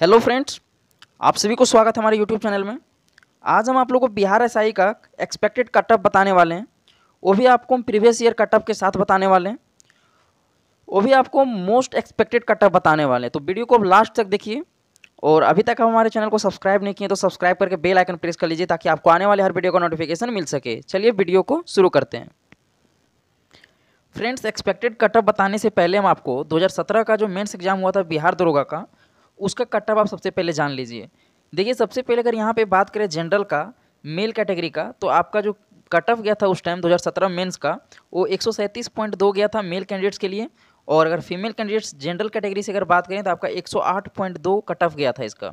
hello friends आप सभी को स्वागत है हमारे यूट्यूब चैनल में आज हम आप लोगों को बिहार एस का एक्सपेक्टेड कटअप बताने वाले हैं वो भी आपको हम प्रीवियस ईयर कटअप के साथ बताने वाले हैं वो भी आपको मोस्ट एक्सपेक्टेड कटअप बताने वाले हैं तो वीडियो को लास्ट तक देखिए और अभी तक हम हमारे चैनल को सब्सक्राइब नहीं किए तो सब्सक्राइब करके बेल आइकन प्रेस कर लीजिए ताकि आपको आने वाले हर वीडियो का नोटिफिकेशन मिल सके चलिए वीडियो को शुरू करते हैं फ्रेंड्स एक्सपेक्टेड कटअप बताने से पहले हम आपको 2017 का जो मेंस एग्जाम हुआ था बिहार दरोगा का उसका कट ऑफ आप सबसे पहले जान लीजिए देखिए सबसे पहले अगर यहाँ पे बात करें जनरल का मेल कैटेगरी का तो आपका जो कट ऑफ गया था उस टाइम 2017 मेन्स का वो एक गया था मेल कैंडिडेट्स के लिए और अगर फीमेल कैंडिडेट्स जनरल कैटेगरी से अगर बात करें तो आपका 108.2 कट ऑफ गया था इसका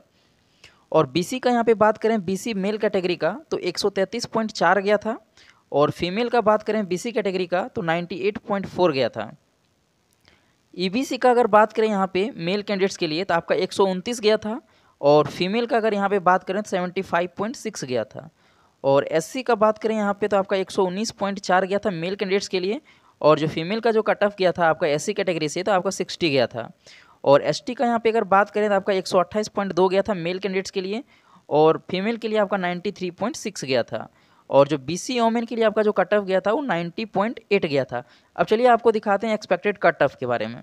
और बीसी का यहाँ पे बात करें बीसी मेल कैटेगरी का तो 133.4 गया था और फीमेल का बात करें बीसी कैटेगरी का तो 98.4 गया था ईबीसी e का अगर बात करें यहाँ पे मेल कैंडिडेट्स के लिए तो आपका एक गया था और फीमेल का अगर यहाँ पे बात करें तो सेवेंटी गया था और एससी का बात करें यहाँ पे तो आपका 119.4 गया था मेल कैंडिडेट्स के लिए और जो फीमेल का जो कट ऑफ गया था आपका एससी कैटेगरी से तो आपका 60 गया था और एसटी का यहाँ पे अगर बात करें तो आपका 128.2 गया था मेल कैंडिडेट्स के लिए और फीमेल के लिए आपका 93.6 गया था और जो बी सी ओमेन के लिए आपका जो कट ऑफ गया था वो नाइन्टी पॉइंट एट गया था अब चलिए आपको दिखाते हैं एक्सपेक्टेड कट ऑफ के बारे में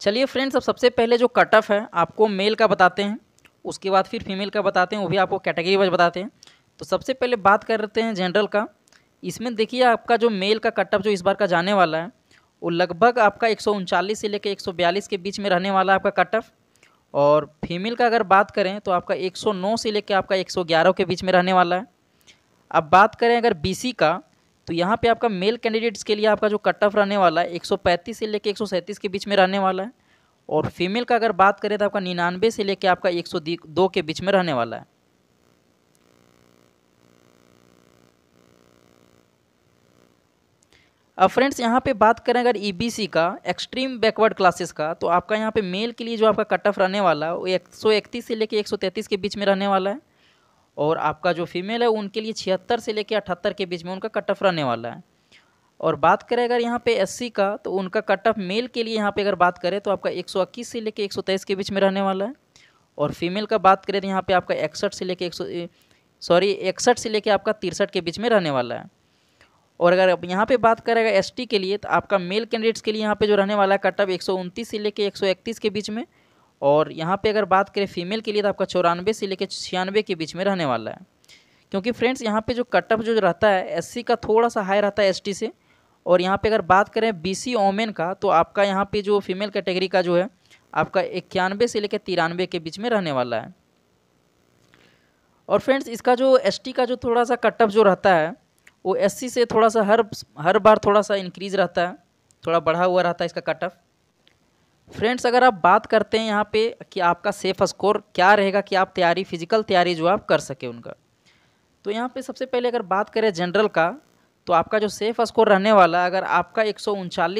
चलिए फ्रेंड्स अब सबसे पहले जो कट ऑफ है आपको मेल का बताते हैं उसके बाद फिर फीमेल का बताते हैं वो भी आपको कैटेगरी वाइज बताते हैं तो सबसे पहले बात करते हैं जनरल का इसमें देखिए आपका जो मेल का कट ऑफ जो इस बार का जाने वाला है वो लगभग आपका एक से लेकर एक के बीच में रहने वाला आपका कट ऑफ और फीमेल का अगर बात करें तो आपका 109 से लेकर आपका 111 के बीच में रहने वाला है अब बात करें अगर बी का तो यहाँ पे आपका मेल कैंडिडेट्स के लिए आपका जो कट ऑफ रहने वाला है 135 से लेकर 137 के बीच में रहने वाला है और फीमेल का अगर बात करें तो आपका निन्यानवे से लेकर आपका 102 के बीच में रहने वाला है अब फ्रेंड्स यहाँ पे बात करें अगर ईबीसी e का एक्सट्रीम बैकवर्ड क्लासेस का तो आपका यहाँ पे मेल के लिए जो आपका कट ऑफ रहने वाला है वो 131 से लेकर 133 के बीच में रहने वाला है और आपका जो फीमेल है उनके लिए छिहत्तर से लेकर अठहत्तर के बीच में उनका कट ऑफ रहने वाला है और बात करें अगर यहाँ पे एस का तो उनका कट ऑफ मेल के लिए यहाँ पे अगर बात करें तो आपका एक से लेकर एक के बीच में रहने वाला है और फीमेल का बात करें तो यहाँ पर आपका इकसठ से लेकर एक सॉरी इकसठ से लेकर आपका तिरसठ के बीच में रहने वाला है और अगर अब यहाँ पे बात करेगा एसटी के लिए तो आपका मेल कैंडिडेट्स के लिए यहाँ पे जो रहने वाला है कट ऑफ एक से लेकर एक के बीच में और यहाँ पे अगर बात करें फीमेल के लिए तो आपका चौरानवे से लेकर छियानवे के बीच में रहने वाला है क्योंकि फ्रेंड्स यहाँ पे जो कटअप जो रहता है एससी का थोड़ा सा हाई रहता है एसटी से और यहाँ पे अगर बात करें बीसी ओमेन का तो आपका यहाँ पे जो फीमेल कैटेगरी का जो है आपका इक्यानवे से लेकर तिरानवे के बीच में रहने वाला है और फ्रेंड्स इसका जो एस का जो थोड़ा सा ऑफ जो रहता है वो एस से थोड़ा सा हर हर बार थोड़ा सा इंक्रीज़ रहता है थोड़ा बढ़ा हुआ रहता है इसका कटअप फ्रेंड्स अगर आप बात करते हैं यहाँ पे कि आपका सेफ स्कोर क्या रहेगा कि आप तैयारी फिजिकल तैयारी जो आप कर सके उनका तो यहाँ पे सबसे पहले अगर बात करें जनरल का तो आपका जो सेफ स्कोर रहने वाला अगर आपका एक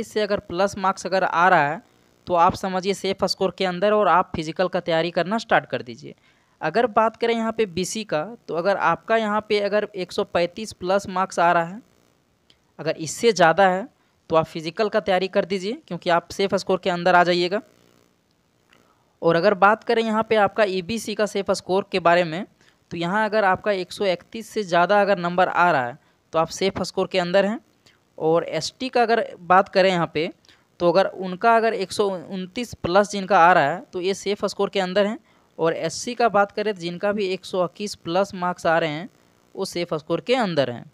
से अगर प्लस मार्क्स अगर आ रहा है तो आप समझिए सेफ स्कोर के अंदर और आप फिजिकल का तैयारी करना स्टार्ट कर दीजिए अगर बात करें यहाँ पे बीसी का तो अगर आपका यहाँ पे अगर 135 प्लस मार्क्स आ रहा है अगर इससे ज़्यादा है तो आप फिज़िकल का तैयारी कर दीजिए क्योंकि आप सेफ स्कोर के अंदर आ जाइएगा और अगर बात करें यहाँ पे आपका सी e का सेफ स्कोर के बारे में तो यहाँ अगर आपका 131 से ज़्यादा अगर नंबर आ रहा है तो आप सेफ स्कोर के अंदर हैं और एस का अगर बात करें यहाँ पे तो अगर उनका अगर एक प्लस जिनका आ रहा है तो ये सेफ स्कोर के अंदर हैं और एस का बात करें जिनका भी एक प्लस मार्क्स आ रहे हैं वो सेफ स्कोर के अंदर हैं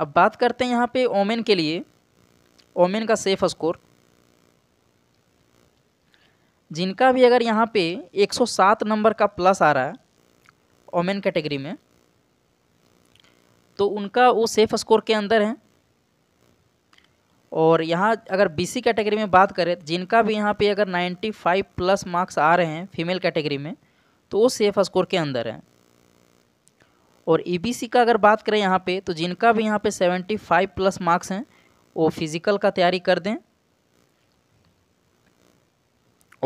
अब बात करते हैं यहाँ पे ओमेन के लिए ओमेन का सेफ स्कोर जिनका भी अगर यहाँ पे 107 नंबर का प्लस आ रहा है ओमेन कैटेगरी में तो उनका वो सेफ स्कोर के अंदर है और यहाँ अगर बीसी कैटेगरी में बात करें जिनका भी यहाँ पे अगर 95 प्लस मार्क्स आ रहे हैं फीमेल कैटेगरी में तो वो सेफ स्कोर के अंदर है और ईबीसी का अगर बात करें यहाँ पे तो जिनका भी यहाँ पे 75 प्लस मार्क्स हैं वो फिज़िकल का तैयारी कर दें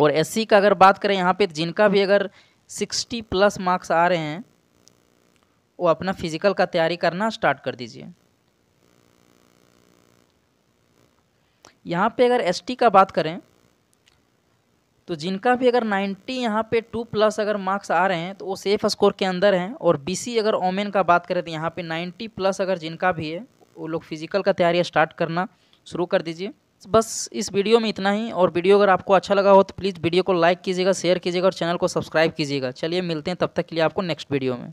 और एससी का अगर बात करें यहाँ पे तो जिनका भी अगर 60 प्लस मार्क्स आ रहे हैं वो अपना फिज़िकल का तैयारी करना स्टार्ट कर दीजिए यहाँ पे अगर एसटी का बात करें तो जिनका भी अगर 90 यहाँ पे टू प्लस अगर मार्क्स आ रहे हैं तो वो सेफ स्कोर के अंदर हैं और बीसी अगर ओमेन का बात करें तो यहाँ पे 90 प्लस अगर जिनका भी है वो लोग फिजिकल का तैयारी स्टार्ट करना शुरू कर दीजिए बस इस वीडियो में इतना ही और वीडियो अगर आपको अच्छा लगा हो तो प्लीज़ वीडियो को लाइक कीजिएगा शेयर कीजिएगा और चैनल को सब्सक्राइब कीजिएगा चलिए मिलते हैं तब तक के लिए आपको नेक्स्ट वीडियो में